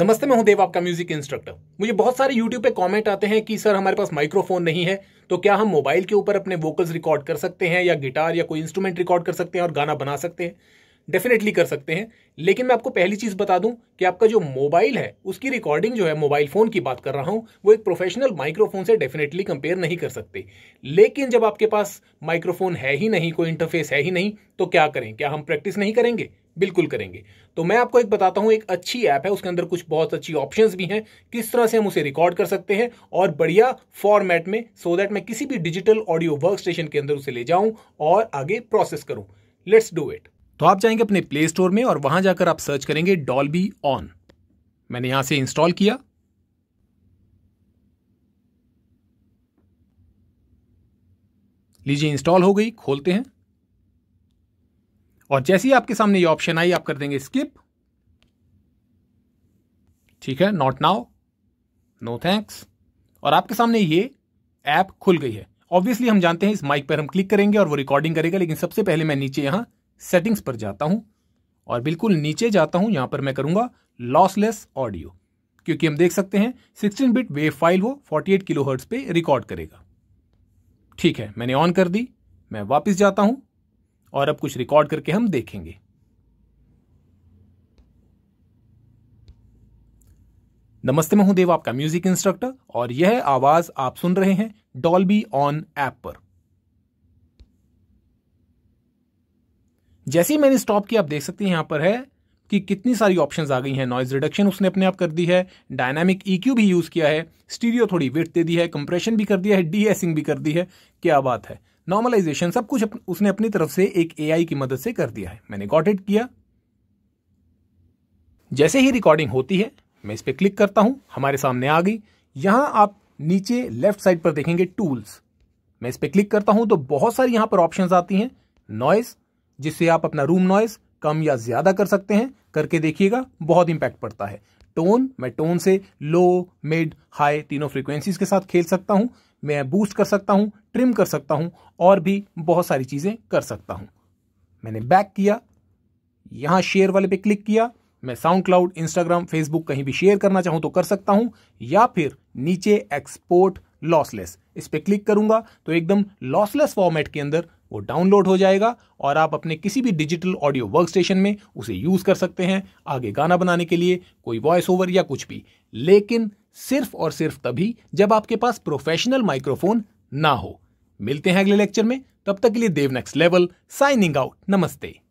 नमस्ते मैं हूं देव आपका म्यूजिक इंस्ट्रक्टर मुझे बहुत सारे यूट्यूब पे कमेंट आते हैं कि सर हमारे पास माइक्रोफोन नहीं है तो क्या हम मोबाइल के ऊपर अपने वोकल्स रिकॉर्ड कर सकते हैं या गिटार या कोई इंस्ट्रूमेंट रिकॉर्ड कर सकते हैं और गाना बना सकते हैं डेफिनेटली कर सकते हैं लेकिन मैं आपको पहली चीज़ बता दूं कि आपका जो मोबाइल है उसकी रिकॉर्डिंग जो है मोबाइल फ़ोन की बात कर रहा हूं वो एक प्रोफेशनल माइक्रोफोन से डेफिनेटली कंपेयर नहीं कर सकते लेकिन जब आपके पास माइक्रोफोन है ही नहीं कोई इंटरफेस है ही नहीं तो क्या करें क्या हम प्रैक्टिस नहीं करेंगे बिल्कुल करेंगे तो मैं आपको एक बताता हूं एक अच्छी ऐप है उसके अंदर कुछ बहुत अच्छी ऑप्शंस भी हैं किस तरह से हम उसे रिकॉर्ड कर सकते हैं और बढ़िया फॉर्मेट में सो so दैट मैं किसी भी डिजिटल ऑडियो वर्क स्टेशन के अंदर उसे ले जाऊं और आगे प्रोसेस करूं लेट्स डू इट तो आप जाएंगे अपने प्ले स्टोर में और वहां जाकर आप सर्च करेंगे डॉल्बी ऑन मैंने यहां से इंस्टॉल किया लीजिए इंस्टॉल हो गई खोलते हैं और जैसे ही आपके सामने ये ऑप्शन आई आप कर देंगे स्किप ठीक है नॉट नाउ नो थैंक्स और आपके सामने ये ऐप खुल गई है ऑब्वियसली हम जानते हैं इस माइक पर हम क्लिक करेंगे और वो रिकॉर्डिंग करेगा लेकिन सबसे पहले मैं नीचे यहां सेटिंग्स पर जाता हूं और बिल्कुल नीचे जाता हूं यहां पर मैं करूंगा लॉसलेस ऑडियो क्योंकि हम देख सकते हैं 16 बिट वेव फाइल वो 48 किलो हर्ट्स पे रिकॉर्ड करेगा ठीक है मैंने ऑन कर दी मैं वापस जाता हूं और अब कुछ रिकॉर्ड करके हम देखेंगे नमस्ते मैं हूं देव आपका म्यूजिक इंस्ट्रक्टर और यह आवाज आप सुन रहे हैं डॉल्बी ऑन ऐप पर जैसे ही मैंने स्टॉप किया आप देख सकते हैं यहां पर है कि कितनी सारी ऑप्शंस आ गई हैं नॉइज रिडक्शन उसने अपने आप कर दी है डायनामिक ईक्यू e भी यूज़ किया है स्टीरियो थोड़ी वेट दे दी है कंप्रेशन भी कर दिया है डीएसिंग भी कर दी है क्या बात है नॉर्मलाइजेशन सब कुछ उसने अपनी तरफ से एक ए की मदद से कर दिया है मैंने गॉट इट किया जैसे ही रिकॉर्डिंग होती है मैं इस पर क्लिक करता हूं हमारे सामने आ गई यहां आप नीचे लेफ्ट साइड पर देखेंगे टूल्स मैं इस पर क्लिक करता हूं तो बहुत सारी यहां पर ऑप्शंस आती हैं नॉइस जिससे आप अपना रूम नॉइस कम या ज़्यादा कर सकते हैं करके देखिएगा बहुत इंपैक्ट पड़ता है टोन मैं टोन से लो मिड हाई तीनों फ्रीक्वेंसीज के साथ खेल सकता हूं मैं बूस्ट कर सकता हूं ट्रिम कर सकता हूं और भी बहुत सारी चीज़ें कर सकता हूं मैंने बैक किया यहां शेयर वाले पे क्लिक किया मैं साउंड क्लाउड इंस्टाग्राम फेसबुक कहीं भी शेयर करना चाहूं तो कर सकता हूं या फिर नीचे एक्सपोर्ट लॉसलेस इस पर क्लिक करूंगा तो एकदम लॉसलेस फॉर्मेट के अंदर वो डाउनलोड हो जाएगा और आप अपने किसी भी डिजिटल ऑडियो वर्क स्टेशन में उसे यूज़ कर सकते हैं आगे गाना बनाने के लिए कोई वॉइस ओवर या कुछ भी लेकिन सिर्फ और सिर्फ तभी जब आपके पास प्रोफेशनल माइक्रोफोन ना हो मिलते हैं अगले लेक्चर में तब तक के लिए Dev next level signing out नमस्ते